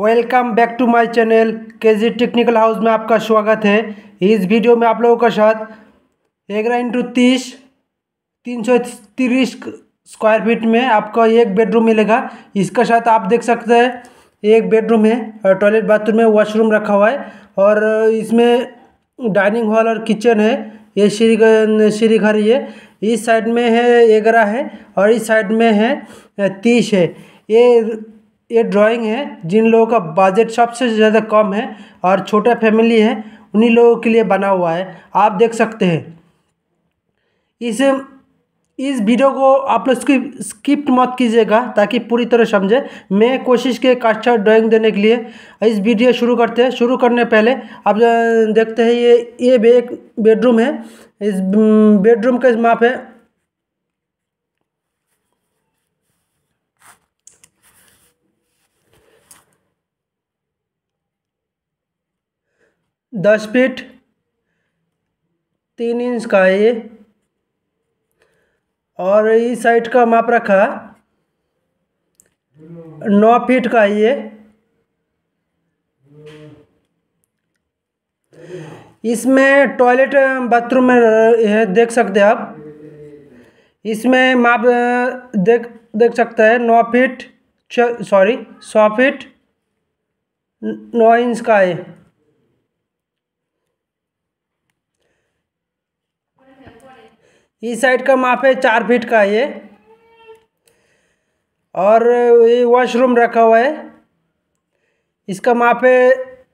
welcome back to my channel G technical house में आपका स्वागत है इस वीडियो में आप लोगों का साथ एग्रह इंटू तीस तीन सौ तीस स्क्वायर फीट में आपका एक बेडरूम मिलेगा इसका साथ आप देख सकते हैं एक बेडरूम है और टॉयलेट बाथरूम है वॉशरूम रखा हुआ है और इसमें डाइनिंग हॉल और किचन है ये श्री श्री घर ये इस साइड में है एगरा है और इस साइड में है तीस है ये ये ड्राइंग है जिन लोगों का बजट सबसे ज़्यादा कम है और छोटा फैमिली है उन्हीं लोगों के लिए बना हुआ है आप देख सकते हैं इस इस वीडियो को आप लोग स्किप स्किप मत कीजिएगा ताकि पूरी तरह समझे मैं कोशिश के एक ड्राइंग देने के लिए इस वीडियो शुरू करते हैं शुरू करने पहले आप देखते हैं ये ये एक बेडरूम है इस बेडरूम हम्म, का माप है दस फीट तीन इंच का है ये और इस साइड का माप रखा नौ फीट का है ये इसमें टॉयलेट बाथरूम में देख सकते हैं आप इसमें माप देख देख सकते हैं नौ फीट सॉरी सौ फीट नौ इंच का है इस साइड का माप है चार फीट का ये और ये वॉशरूम रखा हुआ है इसका माप है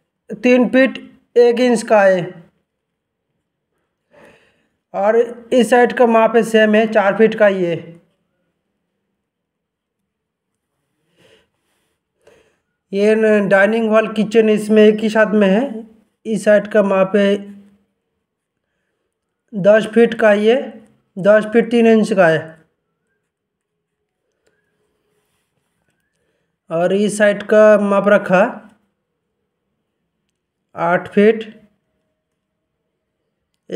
तीन फीट एक इंच का है और इस साइड का माप है सेम है चार फीट का ये ये डाइनिंग हॉल किचन इसमें एक ही साथ में है इस साइड का माप है दस फीट का ये दस फीट तीन इंच का है और इस साइड का माप रखा आठ फीट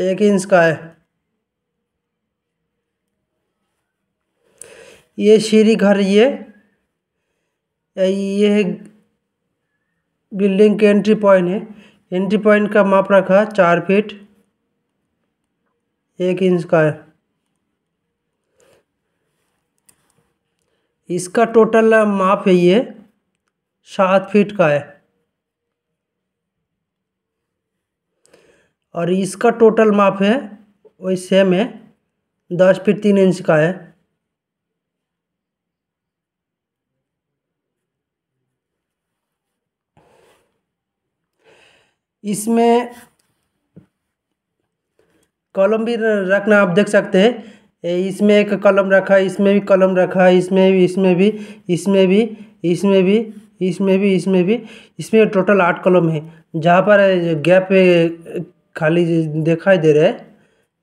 एक इंच का है ये सीढ़ी घर ये ये बिल्डिंग के एंट्री पॉइंट है एंट्री पॉइंट का माप रखा चार फीट एक इंच का है इसका टोटल माप है ये सात फीट का है और इसका टोटल माप है वही सेम है दस फीट तीन इंच का है इसमें कॉलम भी रखना आप देख सकते हैं इसमें एक कलम रखा है इसमें भी कलम रखा है इसमें भी इसमें भी इसमें भी इसमें भी इसमें भी इसमें भी इसमें टोटल आठ कलम है जहाँ पर गैप खाली दिखाई दे रहा है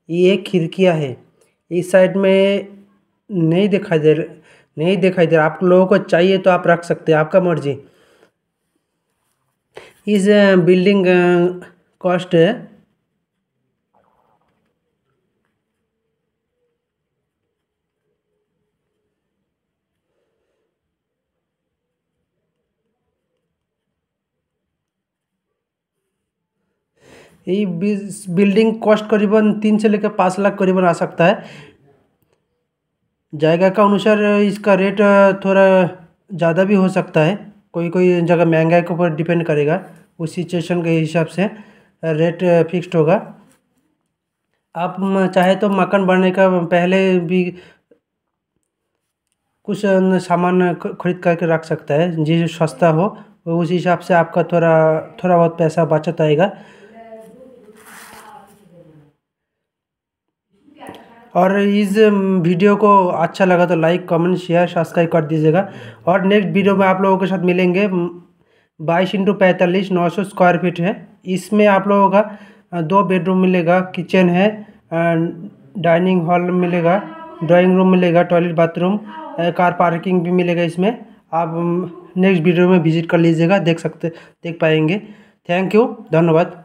ये खिड़कियाँ है इस साइड में नहीं दिखाई दे नहीं दिखाई दे रहा आप लोगों को चाहिए तो आप रख सकते हैं आपका मर्जी इस बिल्डिंग कॉस्ट है ये बिल्डिंग कॉस्ट करीबन तीन से लेकर पाँच लाख करीबन आ सकता है जायगा का अनुसार इसका रेट थोड़ा ज़्यादा भी हो सकता है कोई कोई जगह महंगाई के ऊपर डिपेंड करेगा उस सिचुएशन के हिसाब से रेट फिक्स्ड होगा आप चाहे तो मकान बनने का पहले भी कुछ सामान खरीद करके रख सकता है जिसे सस्ता हो उस हिसाब से आपका थोड़ा थोड़ा बहुत पैसा बचत आएगा और इस वीडियो को अच्छा लगा तो लाइक कमेंट शेयर सब्सक्राइब कर दीजिएगा और नेक्स्ट वीडियो में आप लोगों के साथ मिलेंगे बाईस इंटू पैंतालीस नौ सौ स्क्वायर फीट है इसमें आप लोगों का दो बेडरूम मिलेगा किचन है डाइनिंग हॉल मिलेगा ड्राइंग रूम मिलेगा टॉयलेट बाथरूम कार पार्किंग भी मिलेगा इसमें आप नेक्स्ट वीडियो में विजिट कर लीजिएगा देख सकते देख पाएंगे थैंक यू धन्यवाद